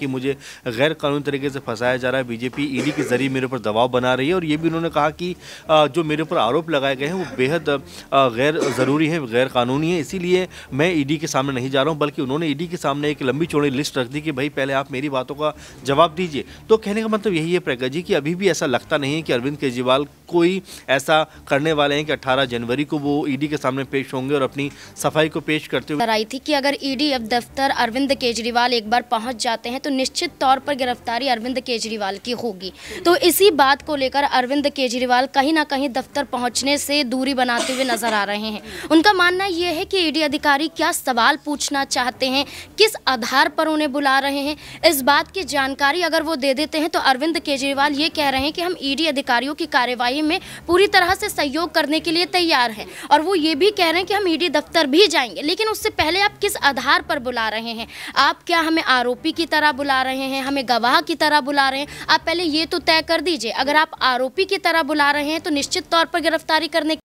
कि मुझे गैर कानूनी तरीके से फंसाया जा रहा है बीजेपी ईडी के जरिए मेरे ऊपर दबाव बना रही है और ये भी उन्होंने कहा कि जो मेरे ऊपर आरोप लगाए गए हैं वो बेहद गैर ज़रूरी है गैर कानूनी है इसीलिए मैं ईडी के सामने नहीं जा रहा हूँ बल्कि उन्होंने ईडी के सामने एक लंबी चौड़ी लिस्ट रख दी कि भाई पहले आप मेरी बातों का जवाब दीजिए तो कहने का मतलब यही है प्रज्ञा जी कि अभी भी ऐसा लगता नहीं है कि अरविंद केजरीवाल कोई ऐसा करने वाले हैं कि अट्ठारह जनवरी को वो ईडी के सामने पेश होंगे और अपनी सफाई को पेश करते हुए आई थी कि अगर ईडी अब दफ्तर अरविंद केजरीवाल एक बार पहुँच जाते हैं तो निश्चित तौर पर गिरफ्तारी अरविंद केजरीवाल की होगी तो इसी बात को लेकर अरविंद केजरीवाल कहीं ना कहीं दफ्तर पहुंचने से दूरी बनाते हुए नजर आ रहे हैं उनका मानना यह है कि ईडी अधिकारी क्या सवाल पूछना चाहते हैं किस आधार पर उन्हें बुला रहे हैं इस बात की जानकारी अगर वो दे देते हैं तो अरविंद केजरीवाल ये कह रहे हैं कि हम ईडी अधिकारियों की कार्यवाही में पूरी तरह से सहयोग करने के लिए तैयार हैं और वो ये भी कह रहे हैं कि हम ईडी दफ्तर भी जाएंगे लेकिन उससे पहले आप किस आधार पर बुला रहे हैं आप क्या हमें आरोपी की तरह बुला रहे हैं हमें गवाह की तरह बुला रहे हैं आप पहले ये तो तय कर दीजिए अगर आप आरोपी की तरह बुला रहे हैं तो निश्चित तौर पर गिरफ्तारी करने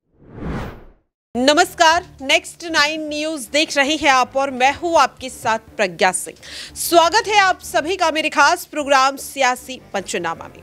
नमस्कार नेक्स्ट नाइन न्यूज देख रहे हैं आप और मैं हूं आपके साथ प्रज्ञा सिंह स्वागत है आप सभी का मेरे खास प्रोग्राम सियासी पंचनामा में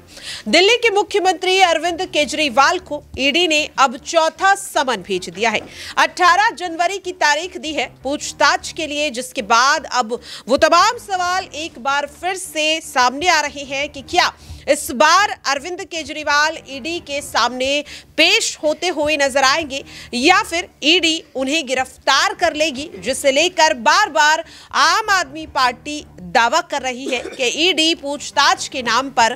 दिल्ली के मुख्यमंत्री अरविंद केजरीवाल को ईडी e ने अब चौथा समन भेज दिया है 18 जनवरी की तारीख दी है पूछताछ के लिए जिसके बाद अब वो तमाम सवाल एक बार फिर से सामने आ रहे हैं कि क्या इस बार अरविंद केजरीवाल ईडी के सामने पेश होते हुए नजर आएंगे या फिर ईडी उन्हें गिरफ्तार कर लेगी जिसे लेकर बार बार आम आदमी पार्टी दावा कर रही है कि ईडी पूछताछ के नाम पर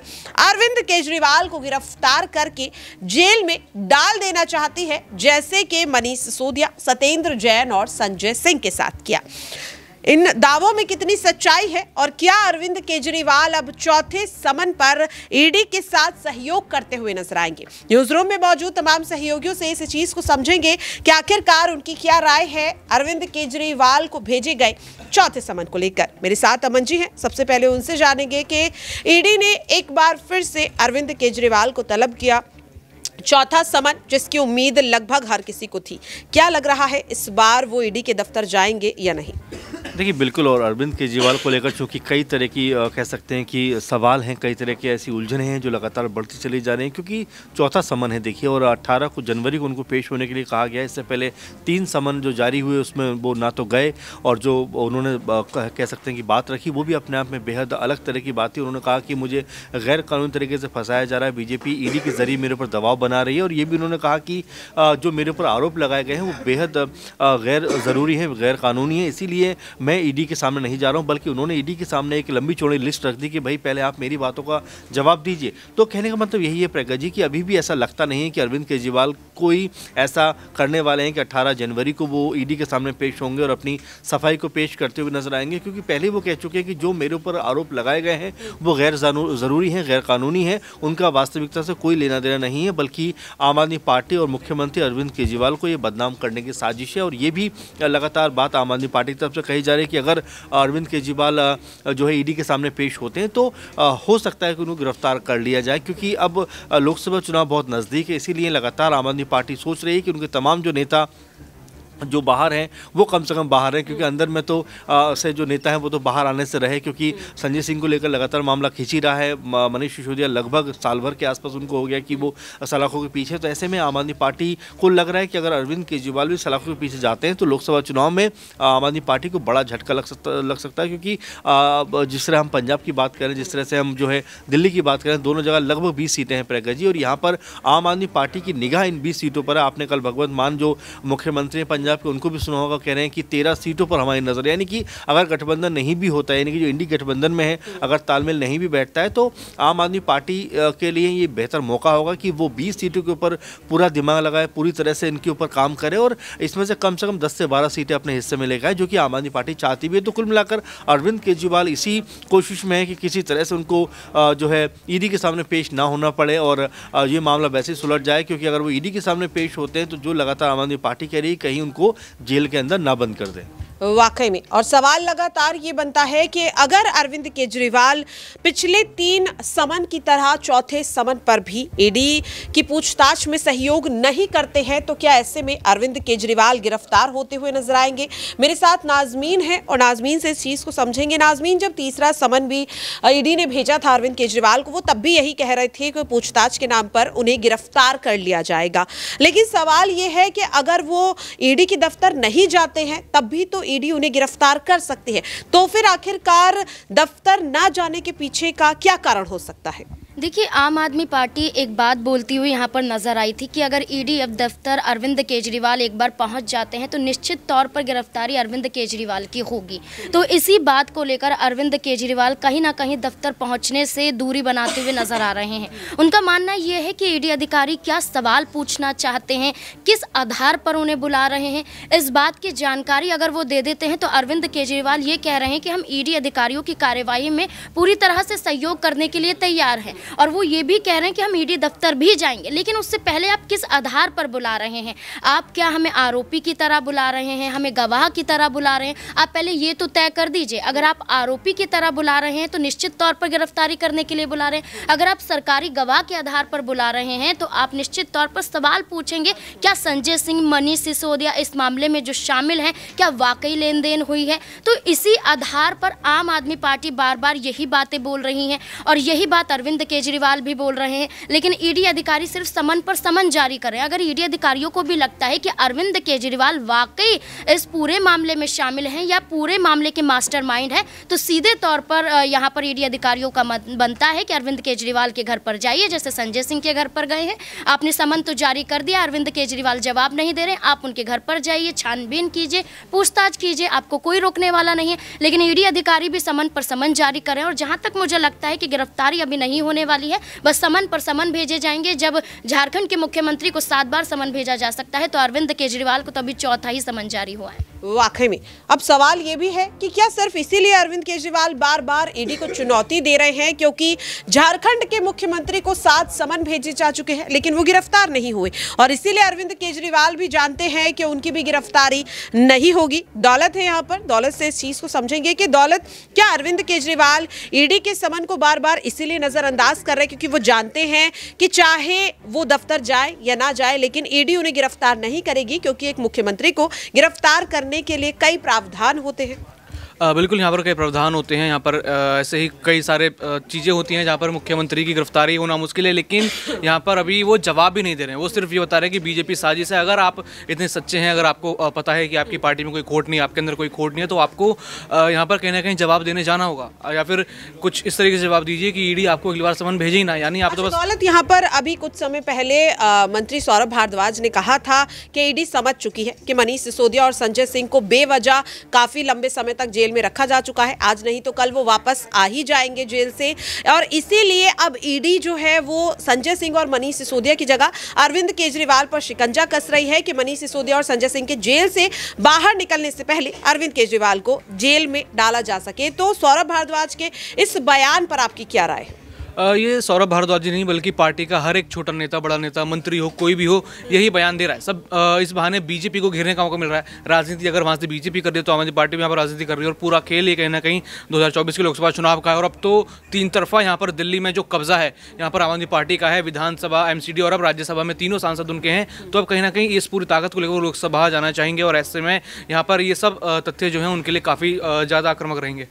अरविंद केजरीवाल को गिरफ्तार करके जेल में डाल देना चाहती है जैसे कि मनीष सिसोदिया सत्येंद्र जैन और संजय सिंह के साथ किया इन दावों में कितनी सच्चाई है और क्या अरविंद केजरीवाल अब चौथे समन पर ईडी e के साथ सहयोग करते हुए नजर आएंगे न्यूज रूम में मौजूद तमाम सहयोगियों से इस चीज को समझेंगे कि आखिरकार उनकी क्या राय है अरविंद केजरीवाल को भेजे गए चौथे समन को लेकर मेरे साथ अमन जी हैं सबसे पहले उनसे जानेंगे कि ईडी e ने एक बार फिर से अरविंद केजरीवाल को तलब किया चौथा समन जिसकी उम्मीद लगभग हर किसी को थी क्या लग रहा है इस बार वो ईडी e के दफ्तर जाएंगे या नहीं देखिए बिल्कुल और अरविंद केजरीवाल को लेकर चूँकि कई तरह की कह सकते हैं कि सवाल हैं कई तरह की ऐसी उलझनें हैं जो लगातार बढ़ती चली जा रही हैं क्योंकि चौथा समन है देखिए और 18 को जनवरी को उनको पेश होने के लिए कहा गया है इससे पहले तीन समन जो जारी हुए उसमें वो ना तो गए और जो उन्होंने कह सकते हैं कि बात रखी वो भी अपने आप में बेहद अलग तरह की बात थी उन्होंने कहा कि मुझे गैर कानूनी तरीके से फंसाया जा रहा है बीजेपी ईडी के जरिए मेरे ऊपर दबाव बना रही है और ये भी उन्होंने कहा कि जो मेरे ऊपर आरोप लगाए गए हैं वो बेहद गैर ज़रूरी है गैर कानूनी है इसीलिए मैं ईडी e के सामने नहीं जा रहा हूं बल्कि उन्होंने ईडी e के सामने एक लंबी चौड़ी लिस्ट रख दी कि भाई पहले आप मेरी बातों का जवाब दीजिए तो कहने का मतलब यही है प्रज्ञा जी कि अभी भी ऐसा लगता नहीं है कि अरविंद केजरीवाल कोई ऐसा करने वाले हैं कि अट्ठारह जनवरी को वो ईडी e के सामने पेश होंगे और अपनी सफाई को पेश करते हुए नजर आएंगे क्योंकि पहले वो कह चुके हैं कि जो मेरे ऊपर आरोप लगाए गए हैं वो गैर ज़रूरी हैं गैर कानूनी हैं उनका वास्तविकता से कोई लेना देना नहीं है बल्कि आम आदमी पार्टी और मुख्यमंत्री अरविंद केजरीवाल को ये बदनाम करने की साजिश है और ये भी लगातार बात आम आदमी पार्टी की तरफ से कही बताई जा रही है कि अगर अरविंद केजरीवाल जो है ईडी e के सामने पेश होते हैं तो हो सकता है कि उन्हें गिरफ्तार कर लिया जाए क्योंकि अब लोकसभा चुनाव बहुत नज़दीक है इसीलिए लगातार आम आदमी पार्टी सोच रही है कि उनके तमाम जो नेता जो बाहर हैं वो कम से कम बाहर हैं क्योंकि अंदर में तो से जो नेता हैं वो तो बाहर आने से रहे क्योंकि संजय सिंह को लेकर लगातार मामला खींच ही रहा है मनीष सिसोदिया लगभग साल भर के आसपास उनको हो गया कि वो सलाखों के पीछे तो ऐसे में आम आदमी पार्टी को लग रहा है कि अगर अरविंद केजरीवाल भी सलाखों के पीछे जाते हैं तो लोकसभा चुनाव में आम आदमी पार्टी को बड़ा झटका लग सकता लग सकता है क्योंकि जिस तरह हम पंजाब की बात करें जिस तरह से हम जो है दिल्ली की बात करें दोनों जगह लगभग बीस सीटें हैं प्रियंका जी और यहाँ पर आम आदमी पार्टी की निगाह इन बीस सीटों पर आपने कल भगवंत मान जो मुख्यमंत्री पंजाब पंजाब के उनको भी सुना होगा कह रहे हैं कि तेरह सीटों पर हमारी नज़र यानी कि अगर गठबंधन नहीं भी होता है यानी कि जो इंडी गठबंधन में है अगर तालमेल नहीं भी बैठता है तो आम आदमी पार्टी के लिए ये बेहतर मौका होगा कि वो बीस सीटों के ऊपर पूरा दिमाग लगाए पूरी तरह से इनके ऊपर काम करे और इसमें से कम से कम दस से बारह सीटें अपने हिस्से में लेकर आए जो कि आम आदमी पार्टी चाहती भी है तो कुल मिलाकर अरविंद केजरीवाल इसी कोशिश में है कि किसी तरह से उनको जो है ईडी के सामने पेश ना होना पड़े और ये मामला वैसे ही सुलट जाए क्योंकि अगर वो ईडी के सामने पेश होते हैं तो जो लगातार आम आदमी पार्टी कह रही है कहीं उनको को जेल के अंदर ना बंद कर दें वाकई में और सवाल लगातार ये बनता है कि अगर अरविंद केजरीवाल पिछले तीन समन की तरह चौथे समन पर भी ईडी e की पूछताछ में सहयोग नहीं करते हैं तो क्या ऐसे में अरविंद केजरीवाल गिरफ्तार होते हुए नजर आएंगे मेरे साथ नाजमीन है और नाजमीन से इस चीज़ को समझेंगे नाजमीन जब तीसरा समन भी ईडी e ने भेजा था अरविंद केजरीवाल को वो तब भी यही कह रहे थे कि पूछताछ के नाम पर उन्हें गिरफ्तार कर लिया जाएगा लेकिन सवाल ये है कि अगर वो ईडी e के दफ्तर नहीं जाते हैं तब भी तो ईडी उन्हें गिरफ्तार कर सकती है तो फिर आखिरकार दफ्तर ना जाने के पीछे का क्या कारण हो सकता है देखिए आम आदमी पार्टी एक बात बोलती हुई यहाँ पर नजर आई थी कि अगर ईडी अब दफ्तर अरविंद केजरीवाल एक बार पहुँच जाते हैं तो निश्चित तौर पर गिरफ्तारी अरविंद केजरीवाल की होगी तो इसी बात को लेकर अरविंद केजरीवाल कहीं ना कहीं दफ्तर पहुँचने से दूरी बनाते हुए नजर आ रहे हैं उनका मानना यह है कि ई अधिकारी क्या सवाल पूछना चाहते हैं किस आधार पर उन्हें बुला रहे हैं इस बात की जानकारी अगर वो दे देते हैं तो अरविंद केजरीवाल ये कह रहे हैं कि हम ई अधिकारियों की कार्यवाही में पूरी तरह से सहयोग करने के लिए तैयार हैं और वो ये भी कह रहे हैं कि हम ईडी दफ्तर भी जाएंगे लेकिन उससे पहले आप किस आधार पर बुला रहे हैं आप क्या हमें आरोपी की तरह बुला रहे हैं हमें गवाह की तरह बुला रहे हैं आप पहले ये तो तय कर दीजिए अगर आप आरोपी की तरह बुला रहे हैं तो निश्चित तौर पर गिरफ्तारी करने के लिए बुला रहे हैं अगर आप सरकारी गवाह के आधार पर बुला रहे हैं तो आप निश्चित तौर पर सवाल पूछेंगे क्या संजय सिंह मनीष सिसोदिया इस मामले में जो शामिल हैं क्या वाकई लेन देन हुई है तो इसी आधार पर आम आदमी पार्टी बार बार यही बातें बोल रही हैं और यही बात अरविंद केजरीवाल भी बोल रहे हैं लेकिन ईडी अधिकारी सिर्फ समन पर समन जारी कर रहे हैं अगर ईडी अधिकारियों को भी लगता है कि अरविंद केजरीवाल वाकई इस पूरे मामले में शामिल हैं या पूरे मामले के मास्टर है तो सीधे तौर पर यहाँ पर ईडी अधिकारियों का बनता है कि अरविंद केजरीवाल के घर पर जाइए जैसे संजय सिंह के घर पर गए हैं आपने समन तो जारी कर दिया अरविंद केजरीवाल जवाब नहीं दे रहे आप उनके घर पर जाइए छानबीन कीजिए पूछताछ कीजिए आपको कोई रोकने वाला नहीं है लेकिन ईडी अधिकारी भी समन पर समन जारी करें और जहाँ तक मुझे लगता है कि गिरफ्तारी अभी नहीं होने होने वाली है बस समन पर समन भेजे जाएंगे जब झारखंड के मुख्यमंत्री को सात बार समन भेजा जा सकता है तो अरविंद केजरीवाल को तभी चौथा ही समन जारी हुआ है वाकई में अब सवाल ये भी है कि क्या सिर्फ इसीलिए अरविंद केजरीवाल बार बार ईडी को चुनौती दे रहे हैं क्योंकि झारखंड के मुख्यमंत्री को सात समन भेजे जा चुके हैं लेकिन वो गिरफ्तार नहीं हुए और इसीलिए अरविंद केजरीवाल भी जानते हैं कि उनकी भी गिरफ्तारी नहीं होगी दौलत है यहाँ पर दौलत से इस चीज़ को समझेंगे कि दौलत क्या अरविंद केजरीवाल ईडी e के समन को बार बार इसीलिए नज़रअंदाज कर रहे हैं क्योंकि वो जानते हैं कि चाहे वो दफ्तर जाए या ना जाए लेकिन ईडी e उन्हें गिरफ्तार नहीं करेगी क्योंकि एक मुख्यमंत्री को गिरफ्तार करने करने के लिए कई प्रावधान होते हैं बिल्कुल यहाँ पर कई प्रावधान होते हैं यहाँ पर ऐसे ही कई सारे चीज़ें होती हैं जहाँ पर मुख्यमंत्री की गिरफ्तारी होना मुश्किल है लेकिन यहाँ पर अभी वो जवाब भी नहीं दे रहे हैं वो सिर्फ ये बता रहे हैं कि बीजेपी साजिश है अगर आप इतने सच्चे हैं अगर आपको पता है कि आपकी पार्टी में कोई खोट नहीं आपके अंदर कोई खोट नहीं है तो आपको यहाँ पर कहीं ना कहीं जवाब देने जाना होगा या फिर कुछ इस तरीके से जवाब दीजिए कि ईडी आपको अगली बार समन भेजे ही ना यानी आप तो बस दौलत यहाँ पर अभी कुछ समय पहले मंत्री सौरभ भारद्वाज ने कहा था कि ईडी समझ चुकी है कि मनीष सिसोदिया और संजय सिंह को बेवजह काफ़ी लंबे समय तक जेल जेल में रखा जा चुका है आज नहीं तो कल वो वापस आ ही जाएंगे जेल से और इसीलिए अब ईडी जो है वो संजय सिंह और मनीष सिसोदिया की जगह अरविंद केजरीवाल पर शिकंजा कस रही है कि मनीष सिसोदिया और संजय सिंह के जेल से बाहर निकलने से पहले अरविंद केजरीवाल को जेल में डाला जा सके तो सौरभ भारद्वाज के इस बयान पर आपकी क्या राय है ये सौरभ भारद्वाज जी नहीं बल्कि पार्टी का हर एक छोटा नेता बड़ा नेता मंत्री हो कोई भी हो यही बयान दे रहा है सब इस बहाने बीजेपी को घेरने का मौका मिल रहा है राजनीति अगर वहाँ से बीजेपी कर दे तो आम आदमी पार्टी भी यहाँ पर राजनीति कर रही है और पूरा खेल ही कहीं ना कहीं दो के लोकसभा चुनाव का है और अब तो तीन तरफा यहाँ पर दिल्ली में जो कब्जा है यहाँ पर आम आदमी पार्टी का है विधानसभा एम और अब राज्यसभा में तीनों सांसद उनके हैं तो अब कहीं ना कहीं इस पूरी ताकत को लेकर लोकसभा जाना चाहेंगे और ऐसे में यहाँ पर ये सब तथ्य जो हैं उनके लिए काफ़ी ज़्यादा आक्रमक रहेंगे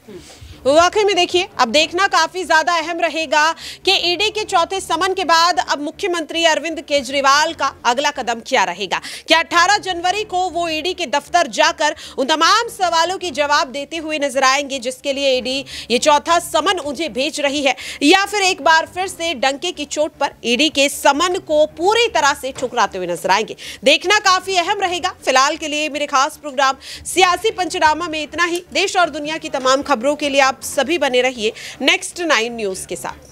वाकई में देखिए अब देखना काफी ज्यादा अहम रहेगा कि ईडी e के चौथे समन के बाद अब मुख्यमंत्री अरविंद केजरीवाल का अगला कदम क्या रहेगा क्या 18 जनवरी को वो ईडी e के दफ्तर जाकर उन तमाम सवालों के जवाब देते हुए नजर आएंगे जिसके लिए ईडी e ये चौथा समन उन्हें भेज रही है या फिर एक बार फिर से डंके की चोट पर ईडी के समन को पूरी तरह से ठुकराते हुए नजर आएंगे देखना काफी अहम रहेगा फिलहाल के लिए मेरे खास प्रोग्राम सियासी पंचनामा में इतना ही देश और दुनिया की तमाम खबरों के लिए आप सभी बने रहिए नेक्स्ट नाइन न्यूज़ के साथ